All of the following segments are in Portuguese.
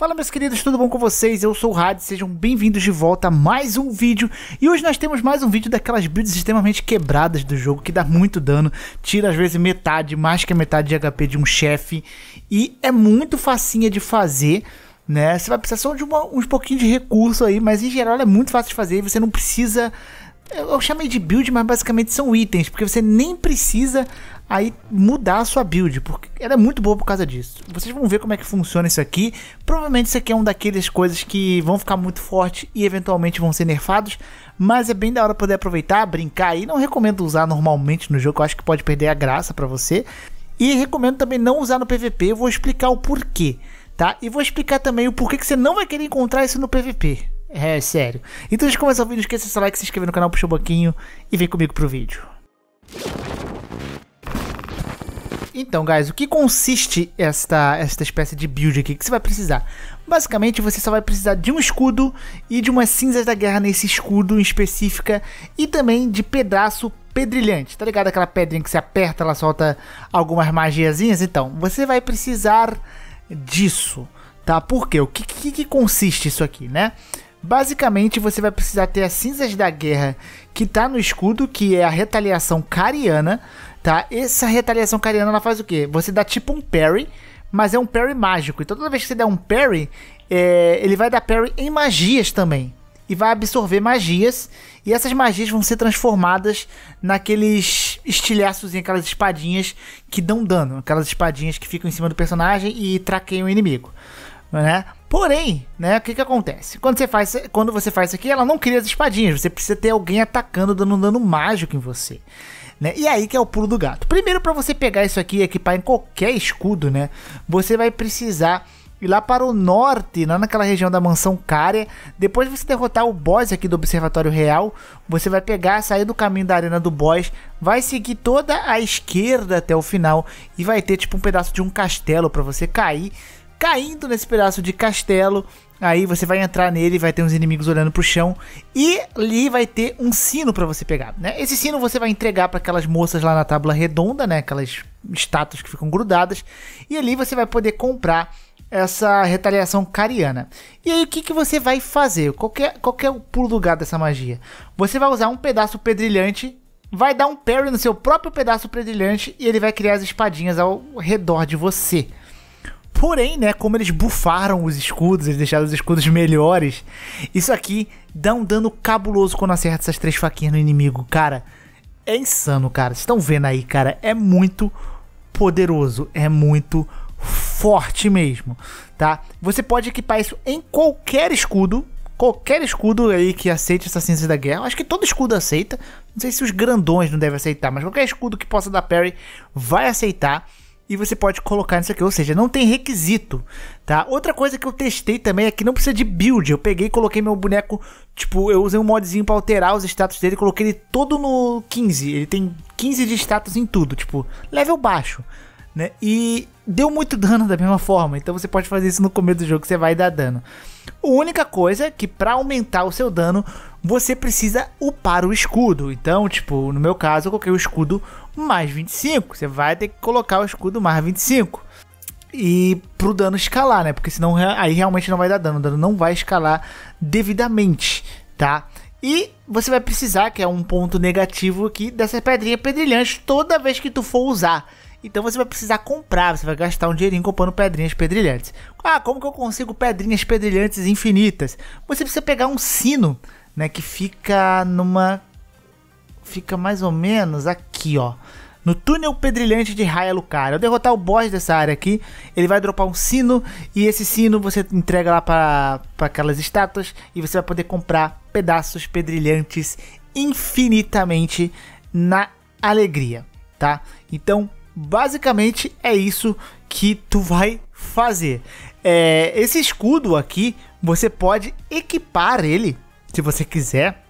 Fala meus queridos, tudo bom com vocês? Eu sou o Rad, sejam bem-vindos de volta a mais um vídeo E hoje nós temos mais um vídeo daquelas builds extremamente quebradas do jogo Que dá muito dano, tira às vezes metade, mais que a metade de HP de um chefe E é muito facinha de fazer né? Você vai precisar só de uma, uns pouquinhos de recurso aí, mas em geral é muito fácil de fazer e você não precisa eu chamei de build, mas basicamente são itens, porque você nem precisa aí mudar a sua build, porque ela é muito boa por causa disso. Vocês vão ver como é que funciona isso aqui. Provavelmente isso aqui é um daqueles coisas que vão ficar muito forte e eventualmente vão ser nerfados, mas é bem da hora poder aproveitar, brincar e não recomendo usar normalmente no jogo, eu acho que pode perder a graça para você. E recomendo também não usar no PVP, eu vou explicar o porquê, tá? E vou explicar também o porquê que você não vai querer encontrar isso no PVP. É sério. Então antes de começar o vídeo, esqueça de like, se inscrever no canal, puxa o banquinho e vem comigo pro vídeo. Então, guys, o que consiste esta, esta espécie de build aqui que você vai precisar? Basicamente, você só vai precisar de um escudo e de umas cinzas da guerra nesse escudo em específica e também de pedaço pedrilhante, tá ligado? Aquela pedrinha que você aperta, ela solta algumas magiazinhas. Então, você vai precisar disso, tá? Por quê? O que, que, que consiste isso aqui, né? Basicamente, você vai precisar ter as cinzas da guerra que tá no escudo, que é a retaliação cariana, tá? Essa retaliação cariana ela faz o quê? Você dá tipo um parry, mas é um parry mágico. Então toda vez que você der um parry, é... ele vai dar parry em magias também. E vai absorver magias. E essas magias vão ser transformadas naqueles estilhaços, aquelas espadinhas que dão dano. Aquelas espadinhas que ficam em cima do personagem e traqueiam o inimigo né? Porém, né, o que que acontece? Quando você faz, quando você faz isso aqui, ela não cria as espadinhas, você precisa ter alguém atacando, dando um dano mágico em você. Né? E aí que é o pulo do gato. Primeiro, para você pegar isso aqui e equipar em qualquer escudo, né? Você vai precisar ir lá para o norte, lá naquela região da mansão Cária. Depois de você derrotar o boss aqui do Observatório Real, você vai pegar, sair do caminho da arena do boss, vai seguir toda a esquerda até o final e vai ter tipo um pedaço de um castelo para você cair caindo nesse pedaço de castelo. Aí você vai entrar nele, vai ter uns inimigos olhando pro chão e ali vai ter um sino para você pegar, né? Esse sino você vai entregar para aquelas moças lá na tábua redonda, né? Aquelas estátuas que ficam grudadas e ali você vai poder comprar essa retaliação cariana. E aí o que, que você vai fazer? É, é o pulo do gado dessa magia. Você vai usar um pedaço pedrilhante vai dar um parry no seu próprio pedaço pedrilhante e ele vai criar as espadinhas ao redor de você. Porém, né, como eles bufaram os escudos, eles deixaram os escudos melhores, isso aqui dá um dano cabuloso quando acerta essas três faquinhas no inimigo, cara. É insano, cara. Vocês estão vendo aí, cara. É muito poderoso. É muito forte mesmo, tá? Você pode equipar isso em qualquer escudo. Qualquer escudo aí que aceite essa ciência da guerra. Acho que todo escudo aceita. Não sei se os grandões não devem aceitar, mas qualquer escudo que possa dar parry vai aceitar e você pode colocar nisso aqui, ou seja, não tem requisito, tá? Outra coisa que eu testei também é que não precisa de build, eu peguei e coloquei meu boneco, tipo, eu usei um modzinho para alterar os status dele, coloquei ele todo no 15, ele tem 15 de status em tudo, tipo, level baixo né? E deu muito dano da mesma forma, então você pode fazer isso no começo do jogo, você vai dar dano. A única coisa é que para aumentar o seu dano, você precisa upar o escudo. Então, tipo, no meu caso, eu coloquei o escudo mais 25, você vai ter que colocar o escudo mais 25. E pro dano escalar, né? Porque senão aí realmente não vai dar dano, o dano não vai escalar devidamente, tá? E você vai precisar, que é um ponto negativo aqui, dessa pedrinha pedrilhante toda vez que tu for usar. Então você vai precisar comprar, você vai gastar um dinheirinho comprando pedrinhas pedrilhantes. Ah, como que eu consigo pedrinhas pedrilhantes infinitas? Você precisa pegar um sino, né, que fica numa fica mais ou menos aqui, ó. No túnel pedrilhante de Raia Lucaria. Ao derrotar o boss dessa área aqui, ele vai dropar um sino. E esse sino você entrega lá para aquelas estátuas. E você vai poder comprar pedaços pedrilhantes infinitamente na alegria, tá? Então, basicamente é isso que tu vai fazer. É, esse escudo aqui, você pode equipar ele, se você quiser,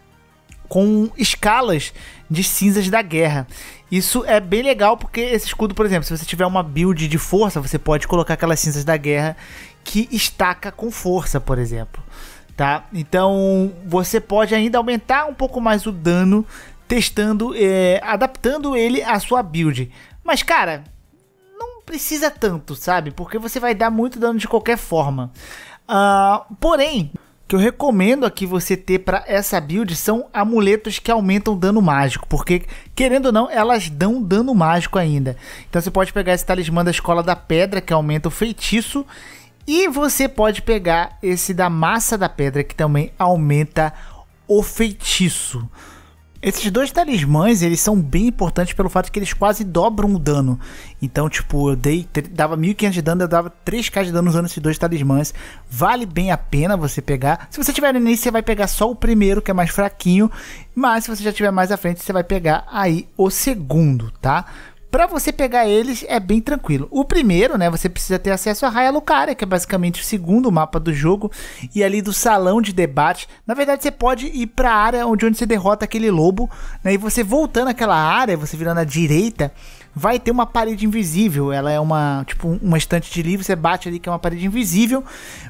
com escalas de cinzas da guerra. Isso é bem legal porque esse escudo, por exemplo, se você tiver uma build de força, você pode colocar aquelas cinzas da guerra que estaca com força, por exemplo. Tá? Então você pode ainda aumentar um pouco mais o dano testando, é, adaptando ele à sua build. Mas, cara, não precisa tanto, sabe? Porque você vai dar muito dano de qualquer forma. Uh, porém, que eu recomendo aqui você ter para essa build são amuletos que aumentam dano mágico, porque querendo ou não, elas dão dano mágico ainda. Então você pode pegar esse talismã da escola da pedra que aumenta o feitiço e você pode pegar esse da massa da pedra que também aumenta o feitiço. Esses dois talismãs, eles são bem importantes pelo fato que eles quase dobram o dano. Então, tipo, eu dei, dava 1500 de dano, eu dava 3k de dano usando esses dois talismãs. Vale bem a pena você pegar. Se você tiver no início, você vai pegar só o primeiro, que é mais fraquinho. Mas se você já tiver mais à frente, você vai pegar aí o segundo, tá? Para você pegar eles é bem tranquilo. O primeiro, né, você precisa ter acesso à Raia Lucaria, que é basicamente o segundo mapa do jogo, e ali do salão de debate. Na verdade, você pode ir para a área onde, onde você derrota aquele lobo, né, e você voltando aquela área, você virando à direita, vai ter uma parede invisível. Ela é uma, tipo, uma estante de livro, você bate ali que é uma parede invisível.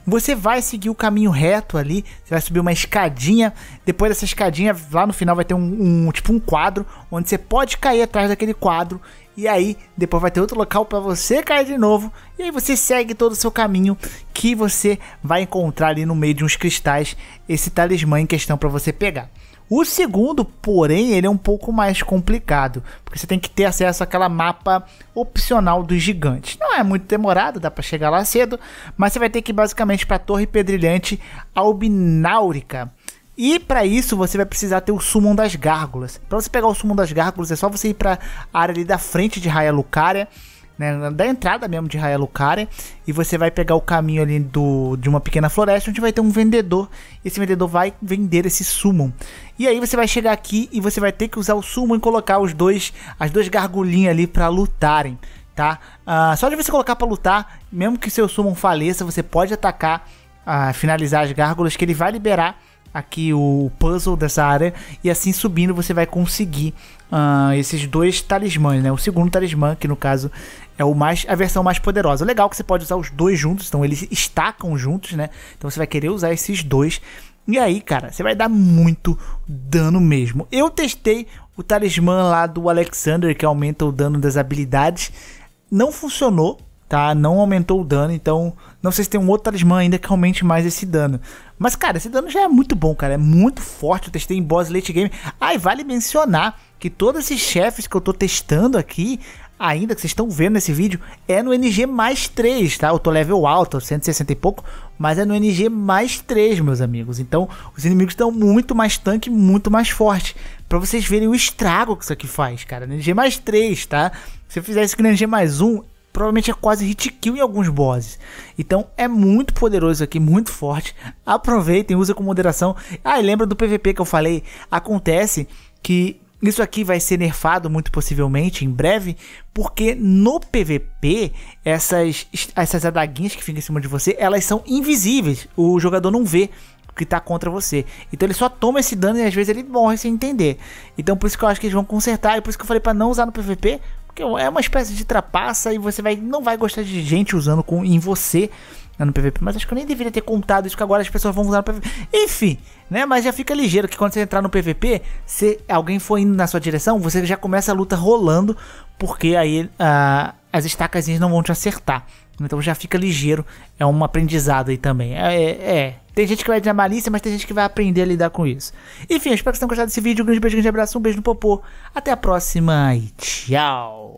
Você vai seguir o caminho reto ali, você vai subir uma escadinha. Depois dessa escadinha, lá no final vai ter um, um tipo um quadro onde você pode cair atrás daquele quadro e aí, depois vai ter outro local para você cair de novo. E aí você segue todo o seu caminho que você vai encontrar ali no meio de uns cristais esse talismã em questão para você pegar. O segundo, porém, ele é um pouco mais complicado, porque você tem que ter acesso àquela mapa opcional dos gigantes. Não é muito demorado, dá para chegar lá cedo, mas você vai ter que ir basicamente para a Torre Pedrilhante Albináurica e para isso você vai precisar ter o Summon das Gárgulas. Para você pegar o Summon das Gárgulas é só você ir para a área ali da frente de Raia Lucaria, né, da entrada mesmo de Raia Lucaria, e você vai pegar o caminho ali do, de uma pequena floresta onde vai ter um vendedor. Esse vendedor vai vender esse Summon. E aí você vai chegar aqui e você vai ter que usar o Summon e colocar os dois as duas gargulhinhas ali para lutarem. Tá? Uh, só de você colocar para lutar, mesmo que seu summon faleça, você pode atacar, uh, finalizar as gárgulas que ele vai liberar aqui o puzzle dessa área e assim subindo você vai conseguir uh, esses dois talismãs, né? O segundo talismã, que no caso é o mais a versão mais poderosa. Legal que você pode usar os dois juntos, então eles estacam juntos, né? Então você vai querer usar esses dois. E aí, cara, você vai dar muito dano mesmo. Eu testei o talismã lá do Alexander que aumenta o dano das habilidades, não funcionou tá? Não aumentou o dano, então não sei se tem um outro talismã ainda que aumente mais esse dano. Mas, cara, esse dano já é muito bom, cara. É muito forte. Eu testei em boss late game. Ah, e vale mencionar que todos esses chefes que eu tô testando aqui, ainda que vocês estão vendo nesse vídeo, é no NG mais 3, tá? Eu tô level alto, 160 e pouco, mas é no NG mais 3, meus amigos. Então, os inimigos estão muito mais tanque, muito mais forte. Pra vocês verem o estrago que isso aqui faz, cara. No NG mais 3, tá? Se eu fizesse com NG mais 1, provavelmente é quase hit kill em alguns bosses. Então é muito poderoso aqui, muito forte. Aproveitem, usem com moderação. Ah, e lembra do PVP que eu falei? Acontece que isso aqui vai ser nerfado muito possivelmente em breve, porque no PVP essas essas adaguinhas que ficam em cima de você, elas são invisíveis. O jogador não vê que tá contra você. Então ele só toma esse dano e às vezes ele morre sem entender. Então por isso que eu acho que eles vão consertar e por isso que eu falei para não usar no PVP, porque é uma espécie de trapaça e você vai, não vai gostar de gente usando com, em você né, no PVP. Mas acho que eu nem deveria ter contado isso, que agora as pessoas vão usar no PVP. Enfim, né? Mas já fica ligeiro que quando você entrar no PVP, se alguém for indo na sua direção, você já começa a luta rolando, porque aí a, ah, as estacas não vão te acertar. Então já fica ligeiro, é um aprendizado aí também. É, é, é. tem gente que vai dar malícia, mas tem gente que vai aprender a lidar com isso. Enfim, espero que vocês tenham gostado desse vídeo. Um grande beijo, um grande abraço, um beijo no popô. Até a próxima e tchau!